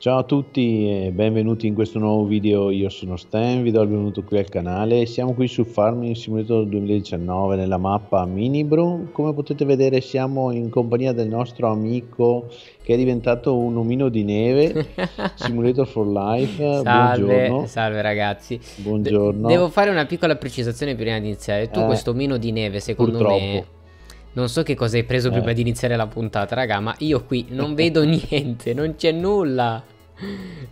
Ciao a tutti e benvenuti in questo nuovo video, io sono Stan, vi do il benvenuto qui al canale siamo qui su Farming Simulator 2019 nella mappa Minibrew come potete vedere siamo in compagnia del nostro amico che è diventato un omino di neve Simulator for Life salve, buongiorno salve ragazzi buongiorno devo fare una piccola precisazione prima di iniziare tu eh, questo omino di neve secondo purtroppo. me non so che cosa hai preso eh. prima di iniziare la puntata, raga, ma io qui non vedo niente, non c'è nulla.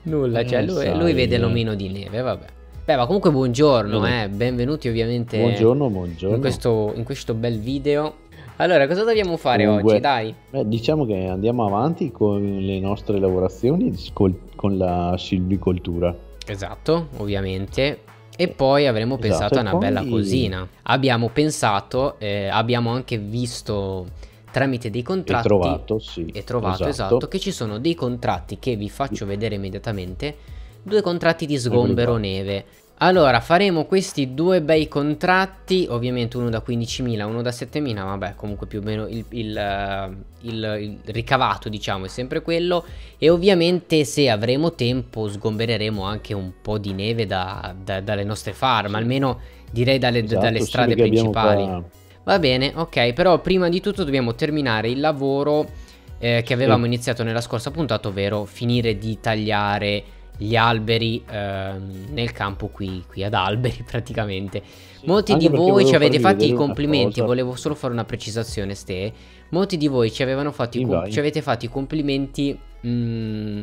Nulla, cioè lui, lui vede l'omino di neve, vabbè. Beh, ma comunque buongiorno, eh. benvenuti ovviamente. Buongiorno, buongiorno. In questo, in questo bel video. Allora, cosa dobbiamo fare comunque, oggi, dai? Beh, diciamo che andiamo avanti con le nostre lavorazioni con la silvicoltura. Esatto, ovviamente. E poi avremmo esatto. pensato a una poi... bella cosina. Abbiamo pensato, eh, abbiamo anche visto tramite dei contratti e trovato, sì, e trovato esatto. esatto. che ci sono dei contratti che vi faccio vedere immediatamente, due contratti di sgombero neve allora, faremo questi due bei contratti, ovviamente uno da 15.000, uno da 7.000, vabbè, comunque più o meno il, il, eh, il, il, ricavato, diciamo, è sempre quello. E ovviamente se avremo tempo sgombereremo anche un po' di neve da, da, dalle nostre farm, almeno direi dalle, esatto, dalle strade principali. Qua... Va bene, ok, però prima di tutto dobbiamo terminare il lavoro eh, che avevamo sì. iniziato nella scorsa puntata, ovvero finire di tagliare gli alberi ehm, nel campo qui, qui, ad alberi praticamente. Sì, Molti di voi ci avete fatto i complimenti, volevo solo fare una precisazione Ste. Molti di voi ci, fatto com- ci avete fatto i complimenti, mh, mm,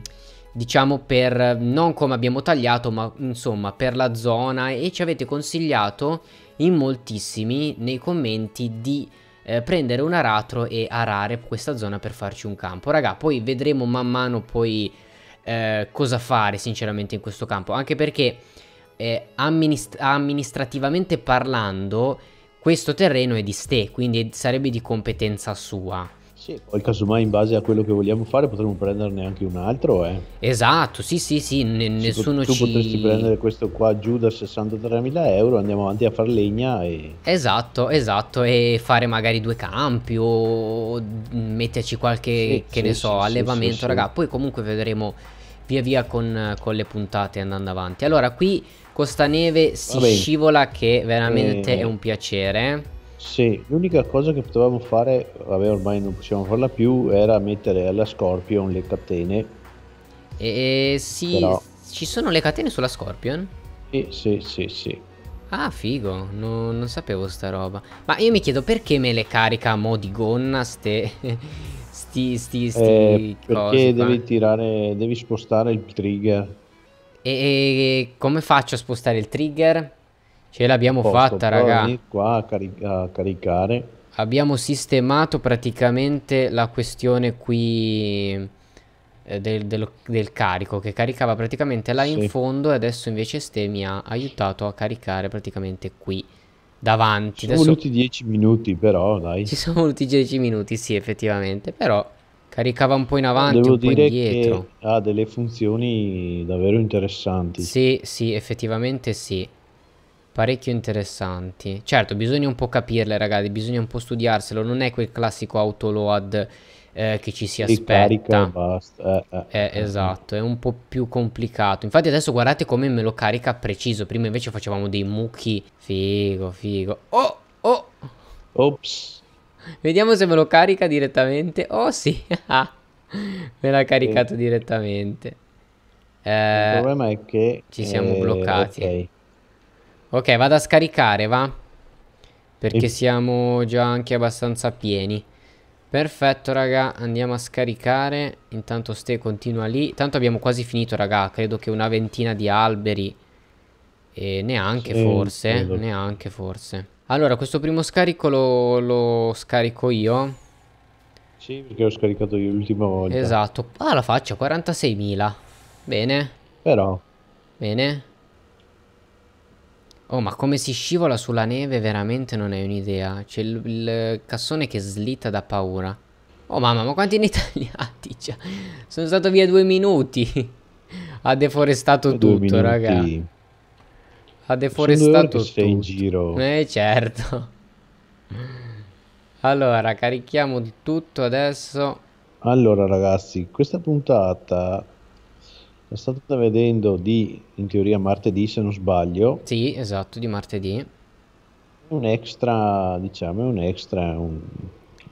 diciamo per, non come abbiamo tagliato, ma insomma per la zona e ci avete consigliato in moltissimi nei commenti di... Eh, prendere un aratro e arare questa zona per farci un campo. Raga, poi vedremo man mano poi eh, cosa fare sinceramente in questo campo, anche perché eh, amministra amministrativamente parlando questo terreno è di Ste, quindi sarebbe di competenza sua. Sì, poi casomai in base a quello che vogliamo fare potremmo prenderne anche un altro, eh. Esatto, sì, sì, sì, ne, nessuno tu ci... Tu potresti prendere questo qua giù da 63.000 euro, andiamo avanti a far legna e... Esatto, esatto, e fare magari due campi o mm, metterci qualche, sì, che sì, ne so, allevamento, raga. Poi comunque vedremo via via con, con, le puntate andando avanti. Allora, qui Costaneve si scivola che veramente e... Eh. è un piacere. Sì, l'unica cosa che potevamo fare, vabbè ormai non possiamo farla più, era mettere alla Scorpion le catene. E sì, Però... ci sono le catene sulla Scorpion? Sì, sì, sì, sì. Ah, figo, no, non sapevo sta roba. Ma io mi chiedo perché me le carica a mo' di gonna ste... sti, sti, sti eh, Perché devi tirare, devi spostare il trigger. E, e come faccio a spostare il trigger? Ce l'abbiamo fatta, raga. qua a, cari a caricare. Abbiamo sistemato praticamente la questione qui eh, del, del, del, carico, che caricava praticamente là sì. in fondo e adesso invece Ste mi ha aiutato a caricare praticamente qui davanti. Ci sono voluti 10 minuti però, dai. Ci sono voluti 10 minuti, sì, effettivamente, però caricava un po' in avanti, Devo un po' indietro. ha delle funzioni davvero interessanti. Sì, sì, effettivamente sì parecchio interessanti. Certo, bisogna un po' capirle, ragazzi, bisogna un po' studiarselo. Non è quel classico autoload eh, che ci si aspetta. Eh eh, eh, eh, eh, esatto, è un po' più complicato. Infatti adesso guardate come me lo carica preciso. Prima invece facevamo dei mucchi. Figo, figo. Oh, oh. Ops. Vediamo se me lo carica direttamente. Oh sì, me l'ha caricato direttamente. Il eh, problema è che... Ci siamo bloccati. Ok. Ok, vado a scaricare, va? Perché e... siamo già anche abbastanza pieni. Perfetto, raga, andiamo a scaricare. Intanto Ste continua lì. Tanto abbiamo quasi finito, raga. Credo che una ventina di alberi. E neanche sì, forse, credo. neanche forse. Allora, questo primo scarico lo, lo scarico io. Sì, perché l'ho scaricato io l'ultima volta. Esatto. Ah, la faccia, 46.000. Bene. Però. Bene. Oh, ma come si scivola sulla neve veramente non è un'idea. C'è il, il, cassone che slitta da paura. Oh mamma, ma quanti ne tagliati già? Sono stato via due minuti. ha deforestato Sono tutto, raga. Ha deforestato tutto. Sei in giro. Eh, certo. Allora, carichiamo il tutto adesso. Allora, ragazzi, questa puntata la state vedendo di, in teoria, martedì se non sbaglio. Sì, esatto, di martedì. Un extra, diciamo, è un extra, un,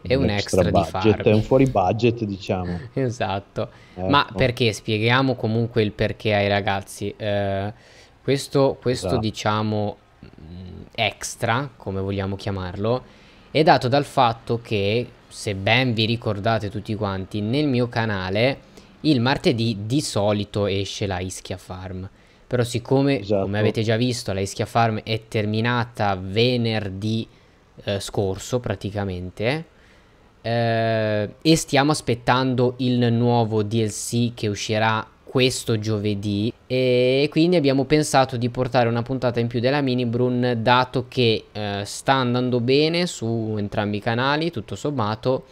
è un, un extra, extra budget, è un fuori budget, diciamo. esatto. Eh, Ma perché? Spieghiamo comunque il perché ai ragazzi. Eh, questo, questo esatto. diciamo, mm, extra, come vogliamo chiamarlo, è dato dal fatto che, se ben vi ricordate tutti quanti, nel mio canale il martedì di solito esce la Ischia Farm. Però siccome, esatto. come avete già visto, la Ischia Farm è terminata venerdì eh, scorso praticamente, eh, e stiamo aspettando il nuovo DLC che uscirà questo giovedì e quindi abbiamo pensato di portare una puntata in più della mini Brun dato che eh, sta andando bene su entrambi i canali tutto sommato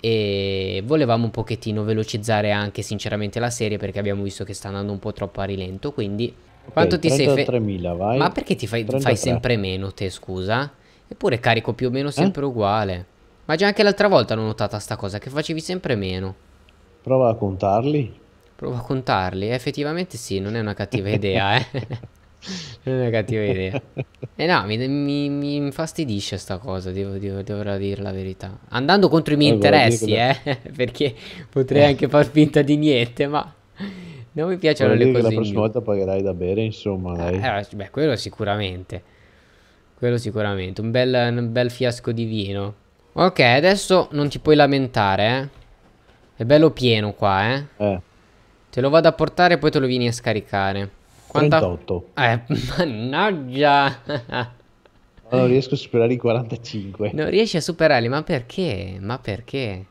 e volevamo un pochettino velocizzare anche sinceramente la serie perché abbiamo visto che sta andando un po' troppo a rilento quindi okay, quanto ti sei fe- vai. ma perché ti fai, fai, sempre meno te scusa eppure carico più o meno eh? sempre eh? uguale ma già anche l'altra volta l'ho notata sta cosa che facevi sempre meno prova a contarli prova a contarli eh, effettivamente sì non è una cattiva idea eh è una cattiva idea. E eh no, mi, mi, mi, infastidisce sta cosa, devo, devo, dovrò dire la verità. Andando contro i miei eh, allora, interessi, eh, perché potrei anche far finta di niente, ma non mi piacciono Voglio le cose. La prossima giù. volta pagherai da bere, insomma. Eh, eh, beh, quello sicuramente. Quello sicuramente. Un bel, un bel, fiasco di vino. Ok, adesso non ti puoi lamentare, eh. È bello pieno qua, eh. eh. Te lo vado a portare e poi te lo vieni a scaricare. Quanta... 38. Eh, mannaggia! non riesco a superare i 45. Non riesci a superarli, ma perché? Ma perché?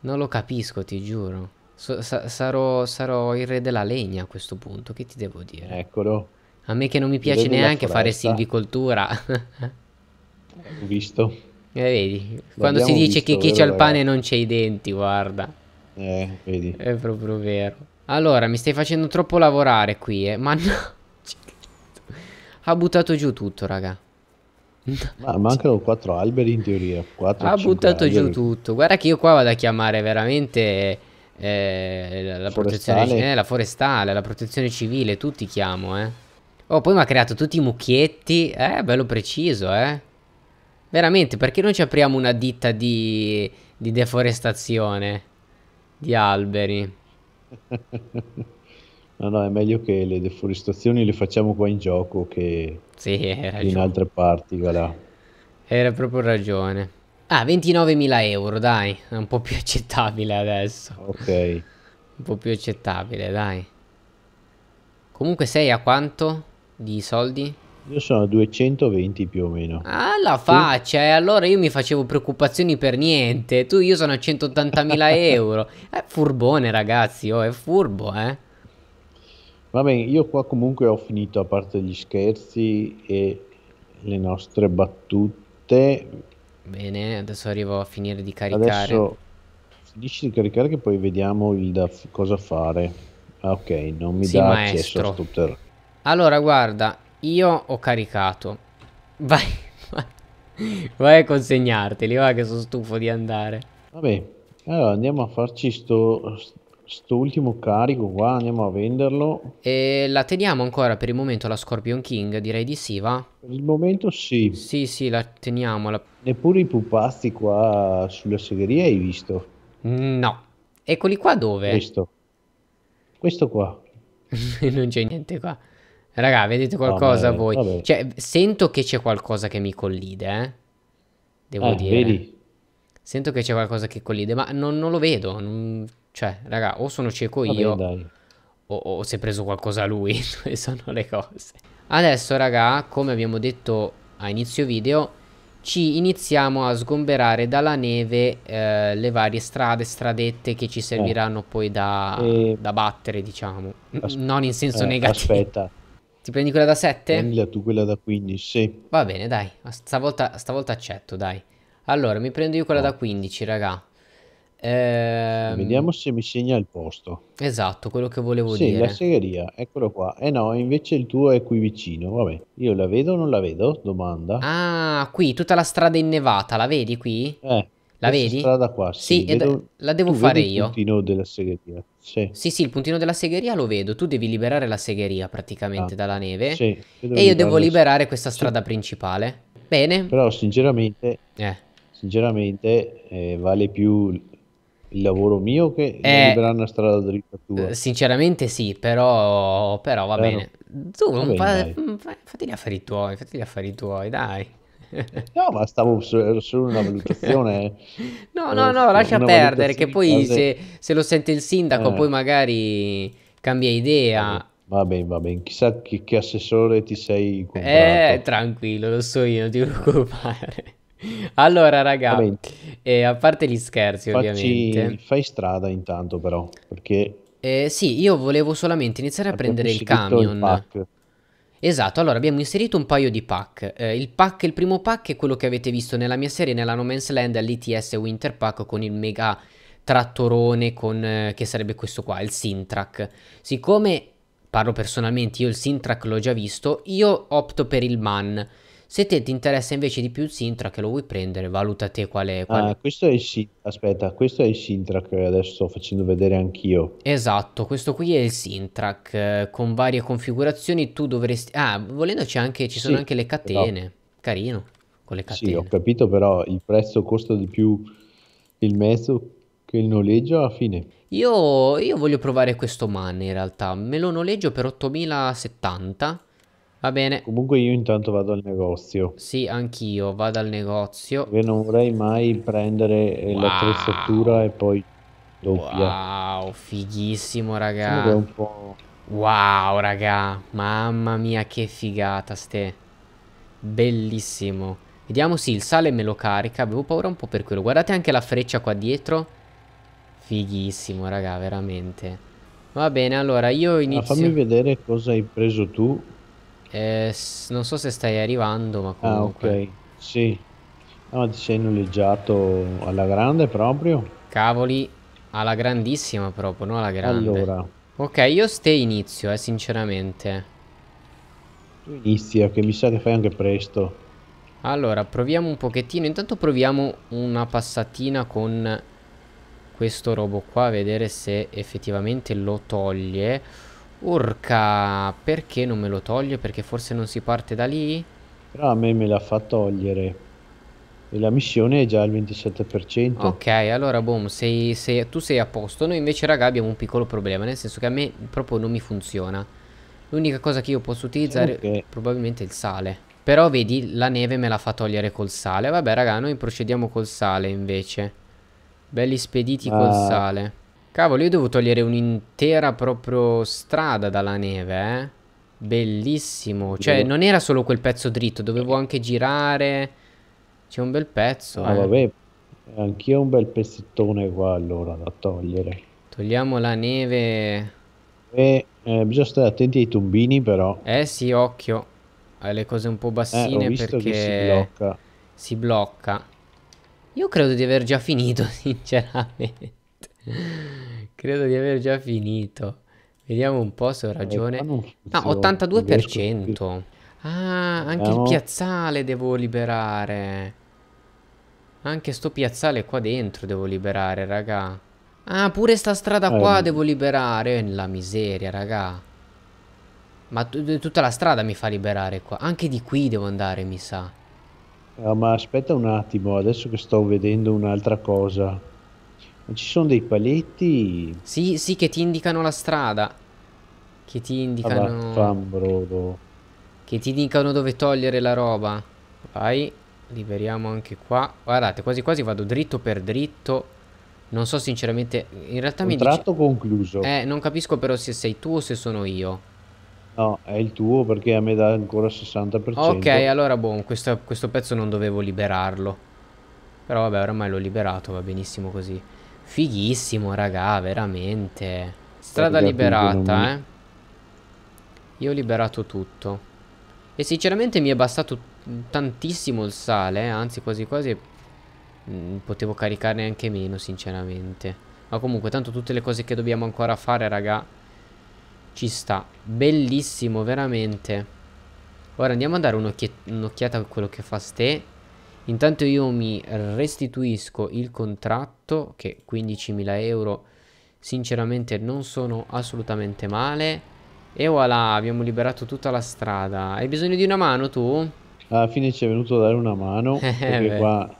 Non lo capisco, ti giuro. So, sa sarò, sarò, il re della legna a questo punto, che ti devo dire? Eccolo. A me che non mi piace neanche fare silvicoltura. Ho visto. Eh, vedi, quando si dice visto, che chi eh, c'ha il pane non c'è i denti, guarda. Eh, vedi. È proprio vero. Allora, mi stai facendo troppo lavorare qui, eh. Ma no. ha buttato giù tutto, raga. Ma mancano quattro alberi in teoria. 4, ha buttato alberi. giù tutto. Guarda che io qua vado a chiamare veramente eh, la, la protezione eh, la forestale, la protezione civile, tutti chiamo, eh. Oh, poi mi ha creato tutti i mucchietti. Eh, bello preciso, eh. Veramente, perché non ci apriamo una ditta di, di deforestazione? Di alberi. No, no, è meglio che le deforestazioni le facciamo qua in gioco che sì, in altre parti, va Era proprio ragione. Ah, 29.000 euro, dai, è un po' più accettabile adesso. Ok. Un po' più accettabile, dai. Comunque sei a quanto di soldi? Io sono a 220 più o meno. Alla faccia, e eh, allora io mi facevo preoccupazioni per niente. Tu, io sono a 180.000 euro. È furbone, ragazzi, oh, è furbo, eh. Va bene, io qua comunque ho finito, a parte gli scherzi e le nostre battute. Bene, adesso arrivo a finire di caricare. Adesso finisci di caricare che poi vediamo cosa fare. Ah, ok, non mi sì, dà maestro. accesso a tutto il... Allora, guarda, io ho caricato. Vai, vai, a consegnarteli, va che sono stufo di andare. Vabbè, allora andiamo a farci sto, sto ultimo carico qua, andiamo a venderlo. E la teniamo ancora per il momento la Scorpion King? Direi di sì, va? Per il momento sì. Sì, sì, la teniamo. La... Neppure i pupazzi qua sulla segheria hai visto? No. Eccoli qua dove? Questo. Questo qua. non c'è niente qua. Raga, vedete qualcosa vabbè, voi? Vabbè. Cioè, sento che c'è qualcosa che mi collide, eh? Devo ah, dire. Vedi? Sento che c'è qualcosa che collide, ma non, non lo vedo. Non... Cioè, raga, o sono cieco vabbè, io, o, o si è preso qualcosa lui. Due sono le cose. Adesso, raga, come abbiamo detto a inizio video, ci iniziamo a sgomberare dalla neve eh, le varie strade, stradette che ci eh. serviranno eh. poi da, e... da, battere, diciamo. As non in senso eh, negativo. Aspetta, ti prendi quella da 7? Prendila tu quella da 15, sì. Va bene, dai. Stavolta, stavolta accetto, dai. Allora, mi prendo io quella no. da 15, raga. Ehm... Vediamo se mi segna il posto. Esatto, quello che volevo sì, dire. Sì, la segheria, eccolo qua. Eh no, invece il tuo è qui vicino. Vabbè, io la vedo o non la vedo? Domanda. Ah, qui, tutta la strada innevata, la vedi qui? Eh. La Questa vedi? Strada qua, sì, sì vedo, la devo fare io. Il puntino della segheria. Sì. sì, sì, il puntino della segheria lo vedo. Tu devi liberare la segheria praticamente ah, dalla neve. Sì, e io devo liberare questa strada principale. Bene. Però sinceramente, eh. sinceramente eh, vale più il lavoro mio che eh, liberare una strada dritta tua. Eh, sinceramente sì, però, però va però bene. No. Tu va bene, fa, fateli affari tuoi, fateli affari tuoi, dai no, ma stavo solo su una valutazione. no, no, eh, no, lascia perdere, che poi case... se, se, lo sente il sindaco, eh. poi magari cambia idea. Va bene, va bene, chissà che, che, assessore ti sei comprato. Eh, tranquillo, lo so io, non ti preoccupare. Allora, raga, eh, a parte gli scherzi, Facci, ovviamente. Fai strada intanto, però, perché... Eh, sì, io volevo solamente iniziare a prendere il camion. Il Esatto, allora abbiamo inserito un paio di pack. Eh, il, pack il primo pack è quello che avete visto nella mia serie, nella No Man's Land, l'ITS Winter Pack con il mega trattorone con, eh, che sarebbe questo qua, il Sintrack. Siccome parlo personalmente, io il Sintrack l'ho già visto, io opto per il MAN se te ti interessa invece di più il Sintra che lo vuoi prendere, valuta te quale... quale... Ah, questo è il Sintra, aspetta, questo è il Sintra che adesso sto facendo vedere anch'io. Esatto, questo qui è il Sintrack eh, con varie configurazioni, tu dovresti... Ah, volendo c'è anche, ci sono sì, anche le esatto. catene, però... carino, con le catene. Sì, ho capito però il prezzo costa di più il mezzo che il noleggio alla fine. Io, io voglio provare questo man in realtà, me lo noleggio per 8070 Va bene. Comunque io intanto vado al negozio. Sì, anch'io vado al negozio. Perché non vorrei mai prendere eh, wow. l'attrezzatura e poi doppia. Wow, fighissimo raga. Sì, un po'... Wow, raga. Mamma mia, che figata ste. Bellissimo. Vediamo, sì, il sale me lo carica. Avevo paura un po' per quello. Guardate anche la freccia qua dietro. Fighissimo, raga, veramente. Va bene, allora io inizio... Ma fammi vedere cosa hai preso tu eh, non so se stai arrivando, ma ah, comunque. Ah, ok. Sì. No, ti sei noleggiato alla grande proprio. Cavoli, alla grandissima proprio, non alla grande. Allora. Ok, io ste inizio, eh, sinceramente. Tu inizia, che mi sa che fai anche presto. Allora, proviamo un pochettino. Intanto proviamo una passatina con questo robot qua, a vedere se effettivamente lo toglie. Urca, perché non me lo toglie? Perché forse non si parte da lì? Però a me me la fa togliere. E la missione è già al 27%. Ok, allora boom, sei, sei, tu sei a posto. Noi invece raga abbiamo un piccolo problema, nel senso che a me proprio non mi funziona. L'unica cosa che io posso utilizzare okay. Diciamo è probabilmente il sale. Però vedi, la neve me la fa togliere col sale. Vabbè raga, noi procediamo col sale invece. Belli spediti ah. col sale. Cavolo, io devo togliere un'intera proprio strada dalla neve, eh. Bellissimo. Cioè, non era solo quel pezzo dritto, dovevo eh. anche girare. C'è un bel pezzo. Ah, eh. vabbè, anch'io un bel pezzettone qua allora da togliere. Togliamo la neve. E eh, bisogna stare attenti ai tombini però. Eh sì, occhio. Alle cose un po' bassine eh, perché si blocca. si blocca. Io credo di aver già finito, sinceramente. Credo di aver già finito. Vediamo un po' se ho eh, ragione. ah, 82%. Ah, anche il piazzale devo liberare. Anche sto piazzale qua dentro devo liberare, raga. Ah, pure sta strada qua eh. devo liberare. Eh, la miseria, raga. Ma tutta la strada mi fa liberare qua. Anche di qui devo andare, mi sa. ma aspetta un attimo, adesso che sto vedendo un'altra cosa. Ma ci sono dei paletti? Sì, sì, che ti indicano la strada. Che ti indicano... Che ti indicano dove togliere la roba. Vai, liberiamo anche qua. Guardate, quasi quasi vado dritto per dritto. Non so sinceramente, in realtà Contratto mi dici... concluso. Eh, non capisco però se sei tu o se sono io. No, è il tuo perché a me dà ancora 60%. Ok, allora buon, questo, questo pezzo non dovevo liberarlo. Però vabbè, oramai l'ho liberato, va benissimo così. Fighissimo, raga, veramente. Strada liberata, eh. Io ho liberato tutto. E sinceramente mi è bastato tantissimo il sale, eh. anzi quasi quasi mh, mm, potevo caricarne anche meno, sinceramente. Ma comunque, tanto tutte le cose che dobbiamo ancora fare, raga, ci sta. Bellissimo, veramente. Ora andiamo a dare un'occhiata un a quello che fa ste. Intanto io mi restituisco il contratto che 15.000 euro sinceramente non sono assolutamente male. E voilà, abbiamo liberato tutta la strada. Hai bisogno di una mano tu? Alla fine ci è venuto a dare una mano. Eh, qua...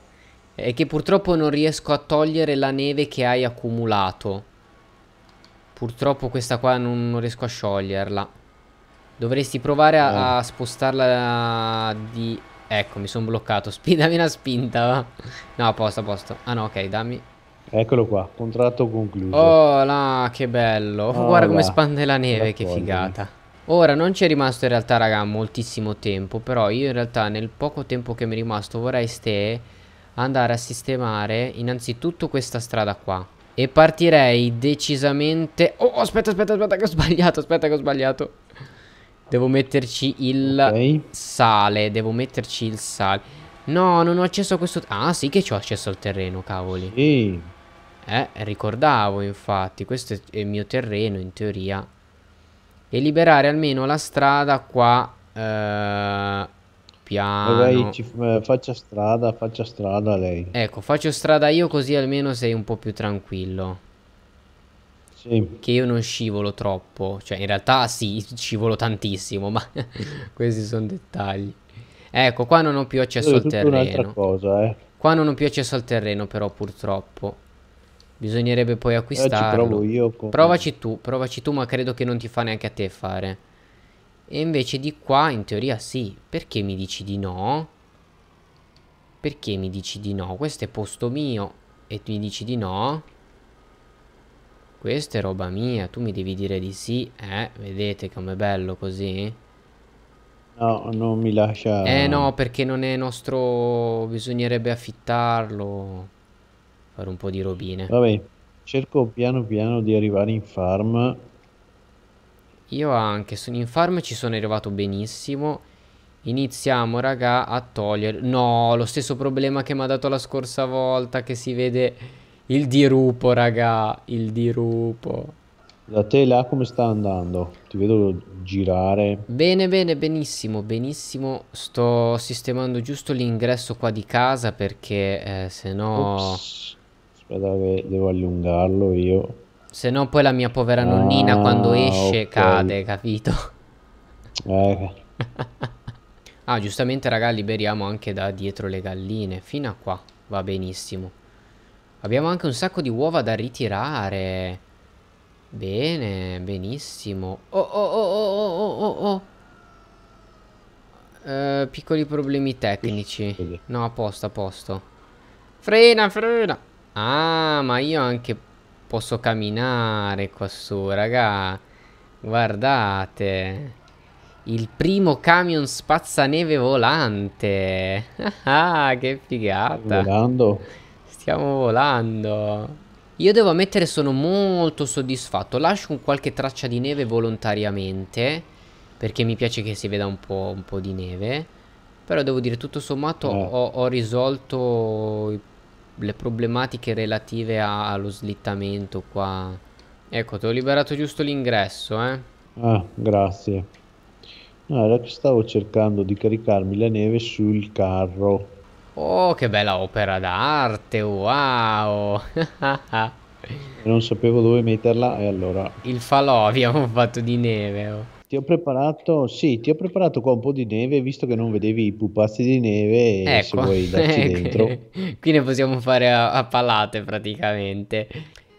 E che purtroppo non riesco a togliere la neve che hai accumulato. Purtroppo questa qua non, non riesco a scioglierla. Dovresti provare a, eh. a spostarla di Ecco, mi sono bloccato. Dammi una spinta, va. No, a posto, a posto. Ah no, ok, dammi. Eccolo qua, contratto concluso. Oh là, che bello. Oh, guarda là. come spande la neve, che figata. Ora, non ci è rimasto in realtà, raga, moltissimo tempo. Però io in realtà nel poco tempo che mi è rimasto vorrei ste andare a sistemare innanzitutto questa strada qua. E partirei decisamente... Oh, aspetta, aspetta, aspetta che ho sbagliato, aspetta che ho sbagliato. Devo metterci il okay. sale. Devo metterci il sale. No, non ho accesso a questo... Ah, sì che ho accesso al terreno, cavoli. Sì. Eh, ricordavo, infatti. Questo è il mio terreno, in teoria. E liberare almeno la strada qua. Eh, piano. Lei ci, eh, faccia strada, faccia strada lei. Ecco, faccio strada io così almeno sei un po' più tranquillo sì. che io non scivolo troppo, cioè in realtà sì, scivolo tantissimo, ma questi sono dettagli. Ecco, qua non ho più accesso al terreno. Cosa, eh. Qua non ho più accesso al terreno però purtroppo. Bisognerebbe poi eh, acquistarlo. Io, provaci tu, provaci tu, ma credo che non ti fa neanche a te fare. E invece di qua, in teoria, sì. Perché mi dici di no? Perché mi dici di no? Questo è posto mio. E tu mi dici di no? Questa è roba mia, tu mi devi dire di sì, eh? Vedete com'è bello così? No, non mi lascia... Eh no, perché non è nostro... bisognerebbe affittarlo, fare un po' di robine. Vabbè, cerco piano piano di arrivare in farm. Io anche, sono in farm ci sono arrivato benissimo. Iniziamo, raga, a togliere... No, lo stesso problema che mi ha dato la scorsa volta, che si vede il dirupo, raga, il dirupo. Da te là come sta andando? Ti vedo girare. Bene, bene, benissimo, benissimo. Sto sistemando giusto l'ingresso qua di casa perché eh, se no... Ops. Aspetta che devo allungarlo io. Se no poi la mia povera nonnina ah, quando esce okay. cade, capito? Eh. ah, giustamente raga, liberiamo anche da dietro le galline. Fino a qua va benissimo. Abbiamo anche un sacco di uova da ritirare. Bene, benissimo. Oh, oh, oh, oh, oh, oh, uh, piccoli problemi tecnici. No, a posto, a posto. Frena, frena. Ah, ma io anche posso camminare qua su, raga. Guardate. Il primo camion spazzaneve volante. Ah, che figata. Stai Volando. Stiamo volando. Io devo ammettere sono molto soddisfatto. Lascio un qualche traccia di neve volontariamente. Perché mi piace che si veda un po', un po di neve. Però devo dire, tutto sommato no. Mm. ho, ho, risolto le problematiche relative a, allo slittamento qua. Ecco, ti ho liberato giusto l'ingresso, eh. Ah, grazie. Allora, stavo cercando di caricarmi la neve sul carro. Oh, che bella opera d'arte, wow! non sapevo dove metterla e allora... Il falò abbiamo fatto di neve. Oh. Ti ho preparato, sì, ti ho preparato qua un po' di neve, visto che non vedevi i pupazzi di neve ecco. se vuoi darci dentro. Qui ne possiamo fare a, a palate praticamente.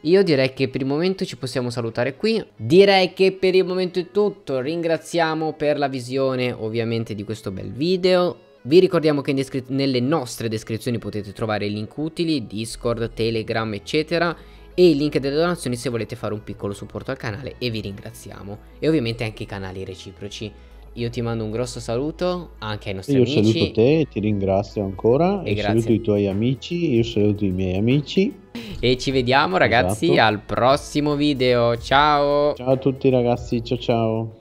Io direi che per il momento ci possiamo salutare qui. Direi che per il momento è tutto. Ringraziamo per la visione ovviamente di questo bel video vi ricordiamo che nelle nostre descrizioni potete trovare i link utili, Discord, Telegram, eccetera, e il link delle donazioni se volete fare un piccolo supporto al canale e vi ringraziamo. E ovviamente anche i canali reciproci. Io ti mando un grosso saluto anche ai nostri io amici. Io saluto te, ti ringrazio ancora. E io grazie. saluto i tuoi amici, io saluto i miei amici. E ci vediamo ragazzi esatto. al prossimo video. Ciao. Ciao a tutti ragazzi, ciao ciao.